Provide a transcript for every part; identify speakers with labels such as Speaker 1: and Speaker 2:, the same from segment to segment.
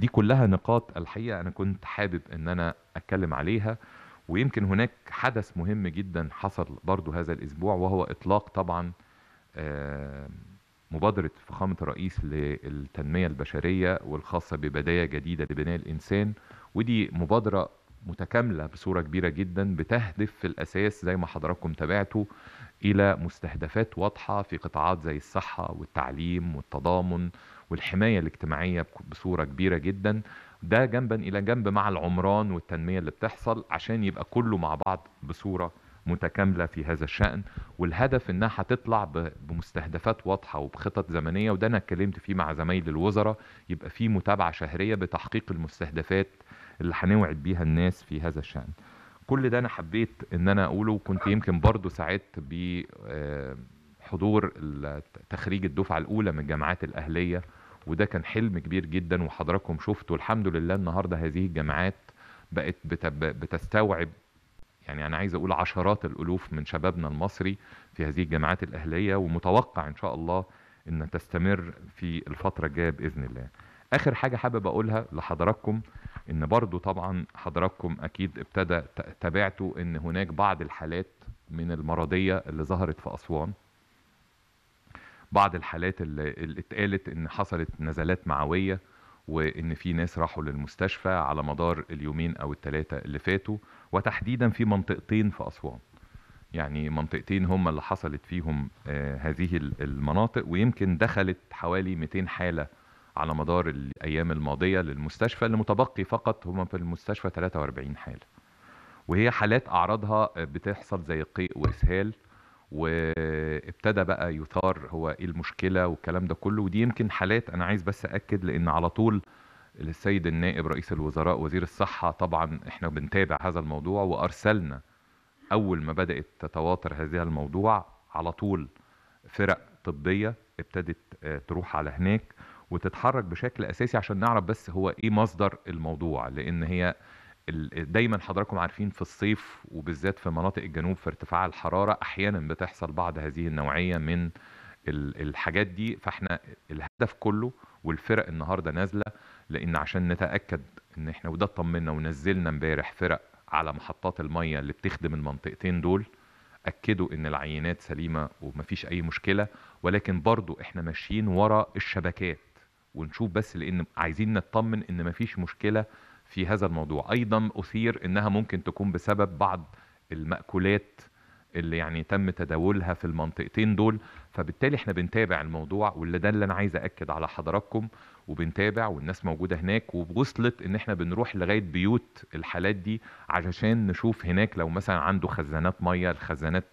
Speaker 1: دي كلها نقاط الحقيقه انا كنت حابب ان انا اتكلم عليها ويمكن هناك حدث مهم جدا حصل برضو هذا الاسبوع وهو اطلاق طبعا مبادره فخامه الرئيس للتنميه البشريه والخاصه ببدايه جديده لبناء الانسان ودي مبادره متكامله بصوره كبيره جدا بتهدف في الاساس زي ما حضراتكم تابعتوا الى مستهدفات واضحه في قطاعات زي الصحه والتعليم والتضامن والحمايه الاجتماعيه بصوره كبيره جدا ده جنبا الى جنب مع العمران والتنميه اللي بتحصل عشان يبقى كله مع بعض بصوره متكامله في هذا الشان والهدف انها هتطلع بمستهدفات واضحه وبخطط زمنيه وده انا اتكلمت فيه مع زمايل الوزراء يبقى في متابعه شهريه بتحقيق المستهدفات اللي هنوعد بيها الناس في هذا الشأن كل ده انا حبيت ان انا اقوله وكنت يمكن برضو ساعدت بحضور آه، تخريج الدفعه الاولى من الجامعات الاهليه وده كان حلم كبير جدا وحضراتكم شفتوا الحمد لله النهارده هذه الجامعات بقت بتستوعب يعني انا عايز اقول عشرات الالوف من شبابنا المصري في هذه الجامعات الاهليه ومتوقع ان شاء الله ان تستمر في الفتره الجايه باذن الله اخر حاجه حابب اقولها لحضراتكم ان برضو طبعا حضراتكم اكيد ابتدى تابعتوا ان هناك بعض الحالات من المرضية اللي ظهرت في اسوان بعض الحالات اللي اتقالت ان حصلت نزلات معوية وان في ناس راحوا للمستشفى على مدار اليومين او الثلاثة اللي فاتوا وتحديدا في منطقتين في اسوان يعني منطقتين هم اللي حصلت فيهم آه، هذه المناطق ويمكن دخلت حوالي 200 حالة على مدار الايام الماضيه للمستشفى اللي متبقي فقط هم في المستشفى 43 حاله وهي حالات اعراضها بتحصل زي قيء واسهال وابتدى بقى يثار هو ايه المشكله والكلام ده كله ودي يمكن حالات انا عايز بس اكد لان على طول السيد النائب رئيس الوزراء وزير الصحه طبعا احنا بنتابع هذا الموضوع وارسلنا اول ما بدات تتواتر هذه الموضوع على طول فرق طبيه ابتدت آه، تروح على هناك وتتحرك بشكل اساسي عشان نعرف بس هو ايه مصدر الموضوع لان هي دايما حضراتكم عارفين في الصيف وبالذات في مناطق الجنوب في ارتفاع الحراره احيانا بتحصل بعض هذه النوعيه من الحاجات دي فاحنا الهدف كله والفرق النهارده نازله لان عشان نتاكد ان احنا وده اطمنا ونزلنا امبارح فرق على محطات الميه اللي بتخدم المنطقتين دول اكدوا ان العينات سليمه ومفيش اي مشكله ولكن برضو احنا ماشيين ورا الشبكات ونشوف بس لان عايزين نطمن ان مفيش مشكله في هذا الموضوع ايضا اثير انها ممكن تكون بسبب بعض المأكولات اللي يعني تم تداولها في المنطقتين دول فبالتالي احنا بنتابع الموضوع واللي ده اللي انا عايز اكد على حضراتكم وبنتابع والناس موجوده هناك ووصلت ان احنا بنروح لغايه بيوت الحالات دي علشان نشوف هناك لو مثلا عنده خزانات ميه الخزانات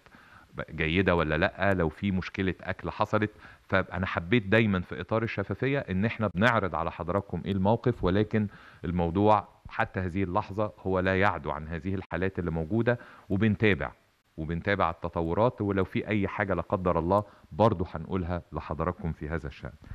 Speaker 1: جيده ولا لا لو في مشكله اكل حصلت فانا حبيت دايما في اطار الشفافيه ان احنا بنعرض على حضراتكم ايه الموقف ولكن الموضوع حتى هذه اللحظه هو لا يعدو عن هذه الحالات اللي موجوده وبنتابع وبنتابع التطورات ولو في اي حاجه لا قدر الله برضه هنقولها لحضراتكم في هذا الشان